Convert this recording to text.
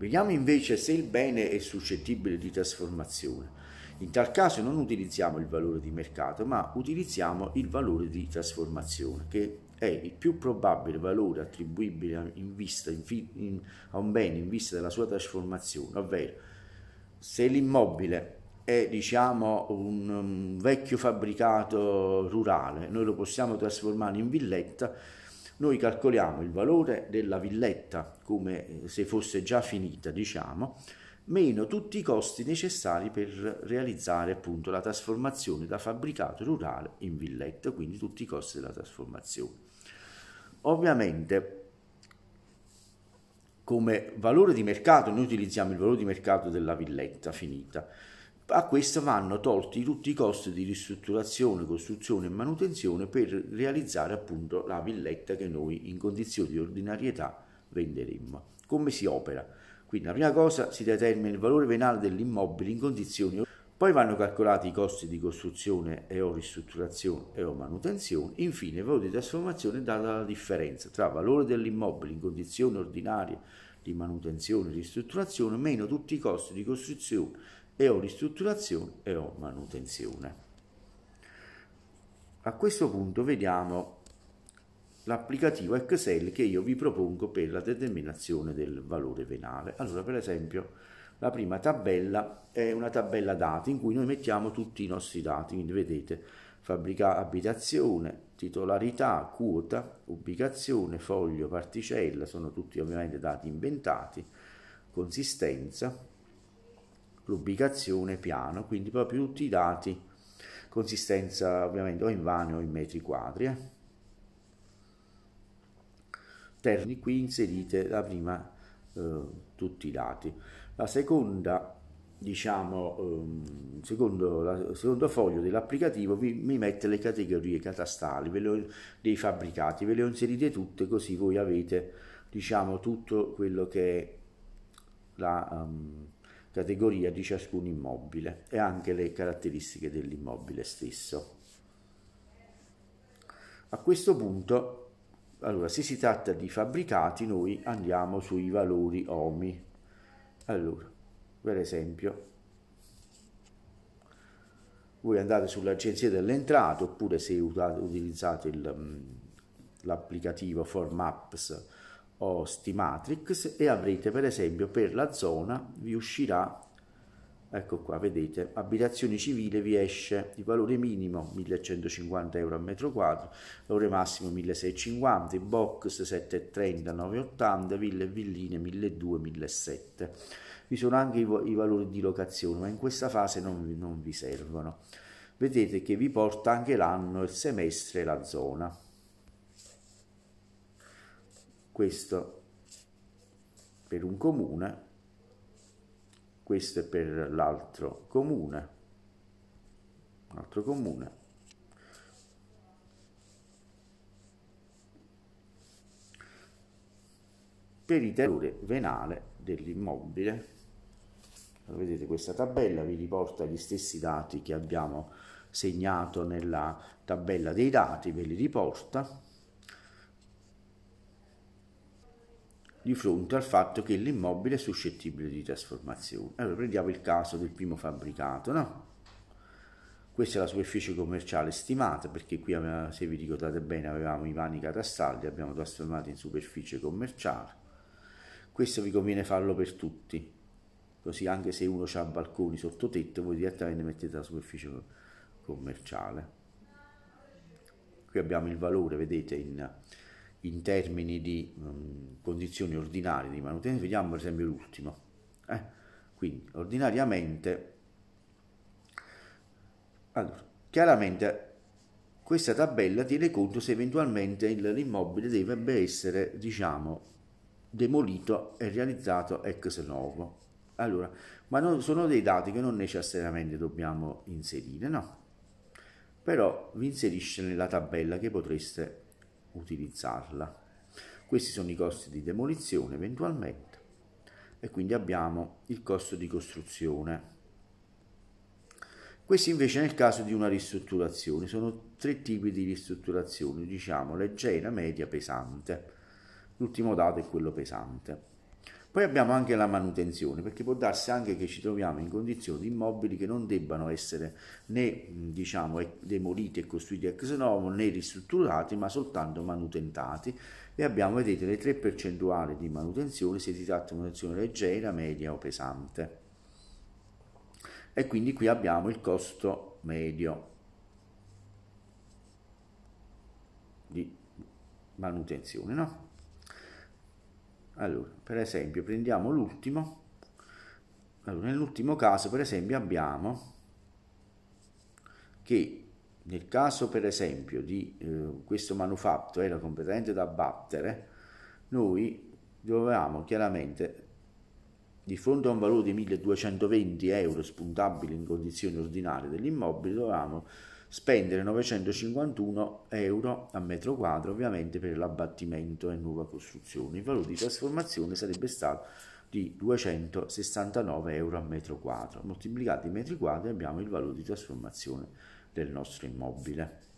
Vediamo invece se il bene è suscettibile di trasformazione. In tal caso non utilizziamo il valore di mercato, ma utilizziamo il valore di trasformazione, che è il più probabile valore attribuibile in vista, in in, a un bene in vista della sua trasformazione, ovvero se l'immobile è diciamo un, un vecchio fabbricato rurale, noi lo possiamo trasformare in villetta noi calcoliamo il valore della villetta come eh, se fosse già finita, diciamo, meno tutti i costi necessari per realizzare appunto la trasformazione da fabbricato rurale in villetta, quindi tutti i costi della trasformazione. Ovviamente come valore di mercato noi utilizziamo il valore di mercato della villetta finita a questo vanno tolti tutti i costi di ristrutturazione, costruzione e manutenzione per realizzare appunto la villetta che noi in condizioni di ordinarietà venderemmo. Come si opera? Quindi la prima cosa si determina il valore venale dell'immobile in condizioni poi vanno calcolati i costi di costruzione e o ristrutturazione e o manutenzione, infine il valore di trasformazione data la differenza tra valore dell'immobile in condizioni ordinarie di manutenzione e ristrutturazione meno tutti i costi di costruzione e o ristrutturazione e o manutenzione. A questo punto vediamo l'applicativo Excel che io vi propongo per la determinazione del valore penale. Allora, per esempio, la prima tabella è una tabella dati in cui noi mettiamo tutti i nostri dati, quindi vedete fabbrica abitazione, titolarità, quota, ubicazione, foglio, particella, sono tutti ovviamente dati inventati, consistenza, l'ubicazione, piano, quindi proprio tutti i dati, consistenza ovviamente o in vani o in metri quadri. Eh. Terni, qui inserite la prima, eh, tutti i dati. La seconda diciamo, ehm, secondo il secondo foglio dell'applicativo vi, mi mette le categorie catastali le, dei fabbricati, ve le ho inserite tutte così voi avete, diciamo, tutto quello che è la... Um, categoria di ciascun immobile e anche le caratteristiche dell'immobile stesso. A questo punto, allora, se si tratta di fabbricati, noi andiamo sui valori OMI. Allora, per esempio, voi andate sull'agenzia dell'entrata oppure se utilizzate mm, l'applicativo Formaps o sti matrix e avrete per esempio per la zona vi uscirà ecco qua vedete abitazione civile vi esce il valore minimo 1150 euro al metro quadro valore massimo 1650 box 730 980 ville e villine 1200 1700 vi sono anche i, i, valori di locazione ma in questa fase non, non vi servono vedete che vi porta anche l'anno il semestre la zona questo per un comune, questo è per l'altro comune, un altro comune. Per il terrore venale dell'immobile vedete questa tabella vi riporta gli stessi dati che abbiamo segnato nella tabella dei dati, ve li riporta di fronte al fatto che l'immobile è suscettibile di trasformazione. Allora prendiamo il caso del primo fabbricato, no? Questa è la superficie commerciale stimata, perché qui eh, se vi ricordate bene avevamo i vani catastali, li abbiamo trasformati in superficie commerciale. Questo vi conviene farlo per tutti, così anche se uno ha balconi sotto tetto, voi direttamente mettete la superficie commerciale. Qui abbiamo il valore, vedete, in in termini di mh, mm, condizioni ordinarie di manutenzione, vediamo per esempio l'ultimo. Eh? Quindi ordinariamente, allora, chiaramente questa tabella tiene conto se eventualmente l'immobile deve essere, diciamo, demolito e realizzato ex novo. Allora, ma non, sono dei dati che non necessariamente dobbiamo inserire, no? Però vi inserisce nella tabella che potreste utilizzarla. Questi sono i costi di demolizione eventualmente e quindi abbiamo il costo di costruzione. Questi invece nel caso di una ristrutturazione sono tre tipi di ristrutturazioni, diciamo leggera, media, pesante. L'ultimo dato è quello pesante. Poi abbiamo anche la manutenzione, perché può darsi anche che ci troviamo in condizioni di immobili che non debbano essere né diciamo, demoliti e costruiti ex novo né ristrutturati, ma soltanto manutentati e abbiamo, vedete, le tre percentuali di manutenzione se si tratta di manutenzione leggera, media o pesante. E quindi qui abbiamo il costo medio di manutenzione, no? Allora, per esempio, prendiamo l'ultimo. Allora, nell'ultimo caso, per esempio, abbiamo che nel caso, per esempio, di eh, questo manufatto era completamente da battere, noi dovevamo chiaramente, di fronte a un valore di 1220 euro spuntabile in condizioni ordinarie dell'immobile, dovevamo spendere 951 euro a metro quadro ovviamente per l'abbattimento e nuova costruzione. Il valore di trasformazione sarebbe stato di 269 euro a metro quadro. Moltiplicati i metri quadri abbiamo il valore di trasformazione del nostro immobile.